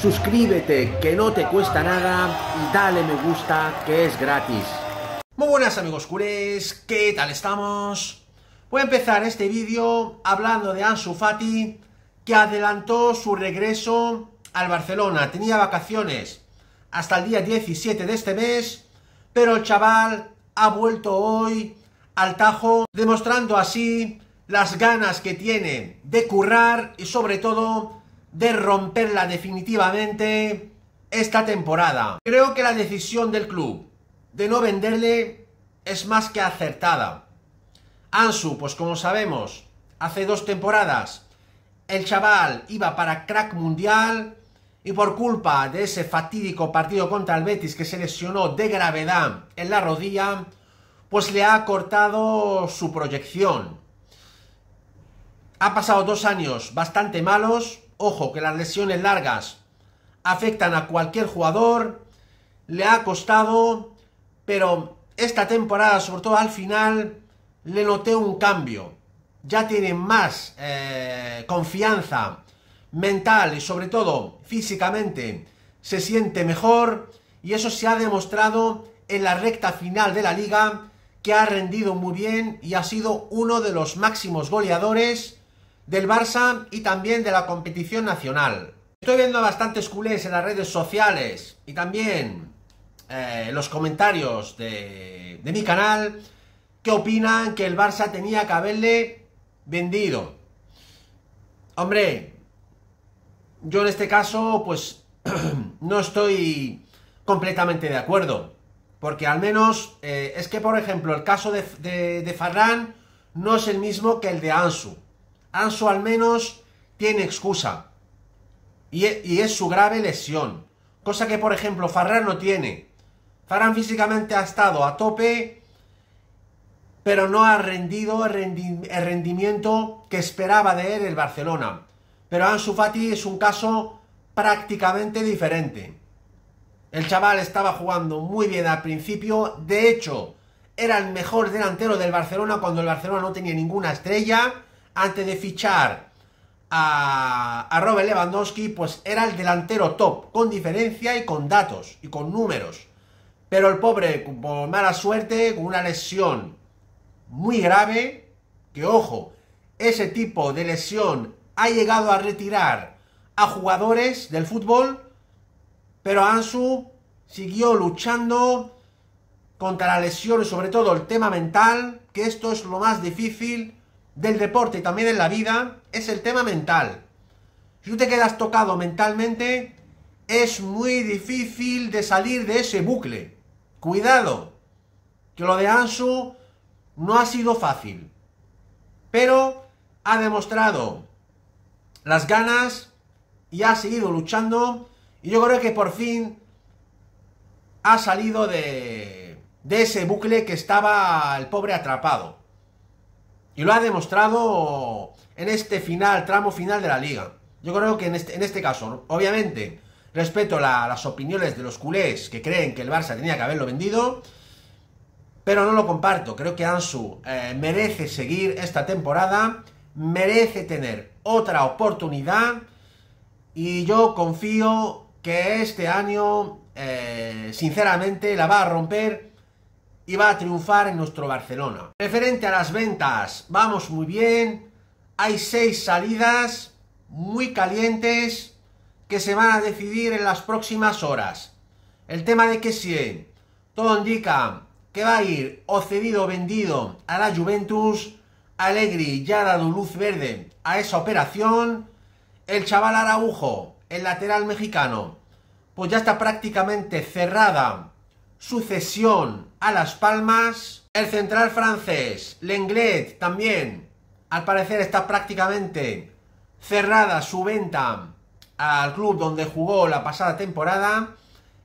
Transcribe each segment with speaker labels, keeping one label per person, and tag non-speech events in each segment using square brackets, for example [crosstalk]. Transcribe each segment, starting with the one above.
Speaker 1: suscríbete que no te cuesta nada y dale me gusta que es gratis. Muy buenas amigos curés, ¿qué tal estamos? Voy a empezar este vídeo hablando de Ansu Fati que adelantó su regreso al Barcelona, tenía vacaciones hasta el día 17 de este mes, pero el chaval ha vuelto hoy al Tajo demostrando así las ganas que tiene de currar y sobre todo de romperla definitivamente esta temporada. Creo que la decisión del club de no venderle es más que acertada. Ansu, pues como sabemos, hace dos temporadas el chaval iba para crack mundial y por culpa de ese fatídico partido contra el Betis que se lesionó de gravedad en la rodilla, pues le ha cortado su proyección. Ha pasado dos años bastante malos, Ojo, que las lesiones largas afectan a cualquier jugador. Le ha costado, pero esta temporada, sobre todo al final, le noté un cambio. Ya tiene más eh, confianza mental y sobre todo físicamente. Se siente mejor y eso se ha demostrado en la recta final de la liga que ha rendido muy bien y ha sido uno de los máximos goleadores del Barça y también de la competición nacional. Estoy viendo bastantes culés en las redes sociales y también en eh, los comentarios de, mi canal que opinan que el Barça tenía que haberle vendido. Hombre, yo en este caso pues [clears throat] no estoy completamente de acuerdo. Porque al menos eh, es que, por ejemplo, el caso de, de, de Farran no es el mismo que el de Ansu. Ansu al menos tiene excusa. E, y es, su grave lesión. Cosa que, por ejemplo, Farrar no tiene. Farrar físicamente ha estado a tope, pero no ha rendido el, el rendimiento que esperaba de él el Barcelona. Pero Ansu Fati es un caso prácticamente diferente. El chaval estaba jugando muy bien al principio. De hecho, era el mejor delantero del Barcelona cuando el Barcelona no tenía ninguna estrella antes de fichar a, Robert Lewandowski, pues era el delantero top, con diferencia y con datos y con números. Pero el pobre, por mala suerte, con una lesión muy grave, que ojo, ese tipo de lesión ha llegado a retirar a jugadores del fútbol, pero Ansu siguió luchando contra la lesión y sobre todo el tema mental, que esto es lo más difícil del deporte y también en la vida es el tema mental. Si tú te quedas tocado mentalmente, es muy difícil de salir de ese bucle. Cuidado, que lo de Ansu no ha sido fácil, pero ha demostrado las ganas y ha seguido luchando y yo creo que por fin ha salido de, de ese bucle que estaba el pobre atrapado. Y lo ha demostrado en este final, tramo final de la liga. Yo creo que en este, este caso, obviamente, respeto las opiniones de los culés que creen que el Barça tenía que haberlo vendido, pero no lo comparto. Creo que Ansu eh, merece seguir esta temporada, merece tener otra oportunidad y yo confío que este año, eh, sinceramente, la va a romper y va a triunfar en nuestro Barcelona. Referente a las ventas, vamos muy bien. Hay seis salidas muy calientes que se van a decidir en las próximas horas. El tema de que si... todo indica que va a ir o cedido o vendido a la Juventus. Alegri ya ha dado luz verde a esa operación. El chaval Araujo, el lateral mexicano, pues ya está prácticamente cerrada sucesión a Las Palmas. El central francés, Lenglet, también. Al parecer está prácticamente cerrada su venta al club donde jugó la pasada temporada.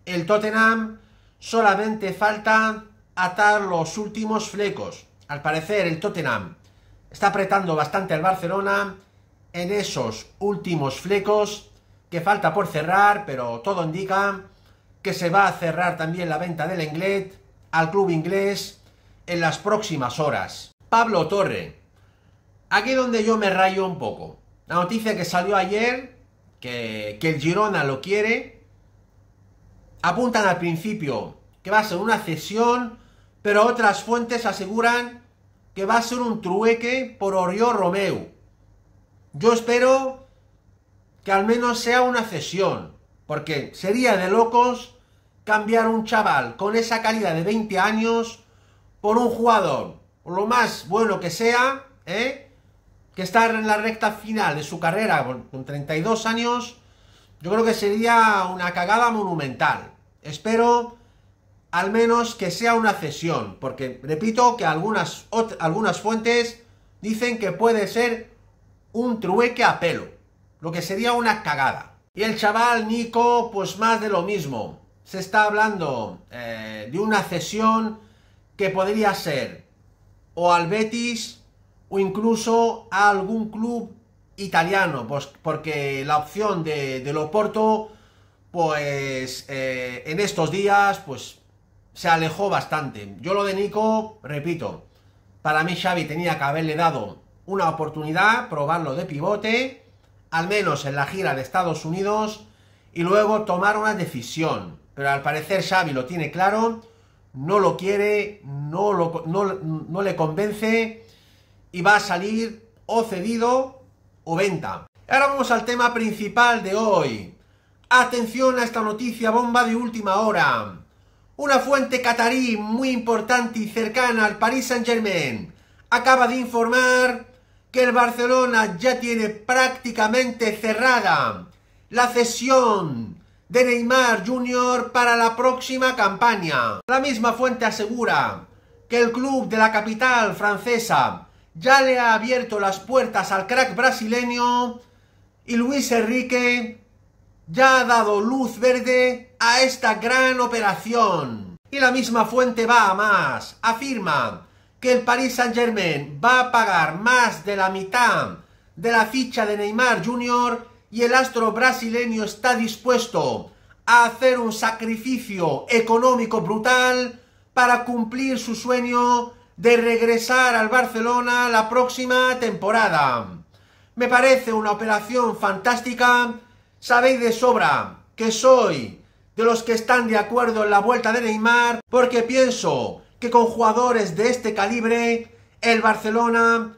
Speaker 1: El Tottenham solamente falta atar los últimos flecos. Al parecer el Tottenham está apretando bastante al Barcelona en esos últimos flecos que falta por cerrar, pero todo indica que se va a cerrar también la venta del Englet al club inglés en las próximas horas. Pablo Torre. Aquí donde yo me rayo un poco. La noticia que salió ayer, que, que el Girona lo quiere, apuntan al principio que va a ser una cesión, pero otras fuentes aseguran que va a ser un trueque por Oriol Romeu. Yo espero que al menos sea una cesión, porque sería de locos cambiar un chaval con esa calidad de 20 años por un jugador, lo más bueno que sea, ¿eh? que está en la recta final de su carrera con 32 años, yo creo que sería una cagada monumental. Espero al menos que sea una cesión, porque repito que algunas, algunas fuentes dicen que puede ser un trueque a pelo, lo que sería una cagada. Y el chaval Nico, pues más de lo mismo se está hablando eh, de una cesión que podría ser o al Betis o incluso a algún club italiano, pues, porque la opción de, Loporto, pues eh, en estos días, pues se alejó bastante. Yo lo de Nico, repito, para mí Xavi tenía que haberle dado una oportunidad, probarlo de pivote, al menos en la gira de Estados Unidos, y luego tomar una decisión. Pero al parecer Xavi lo tiene claro, no lo quiere, no, no, le convence y va a salir o cedido o venta. Ahora vamos al tema principal de hoy. Atención a esta noticia bomba de última hora. Una fuente catarí muy importante y cercana al Paris Saint-Germain acaba de informar que el Barcelona ya tiene prácticamente cerrada la cesión de Neymar Jr. para la próxima campaña. La misma fuente asegura que el club de la capital francesa ya le ha abierto las puertas al crack brasileño y Luis Enrique ya ha dado luz verde a esta gran operación. Y la misma fuente va a más, afirma que el Paris Saint Germain va a pagar más de la mitad de la ficha de Neymar Jr y el astro brasileño está dispuesto a hacer un sacrificio económico brutal para cumplir su sueño de regresar al Barcelona la próxima temporada. Me parece una operación fantástica. Sabéis de sobra que soy de los que están de acuerdo en la vuelta de Neymar porque pienso que con jugadores de este calibre el Barcelona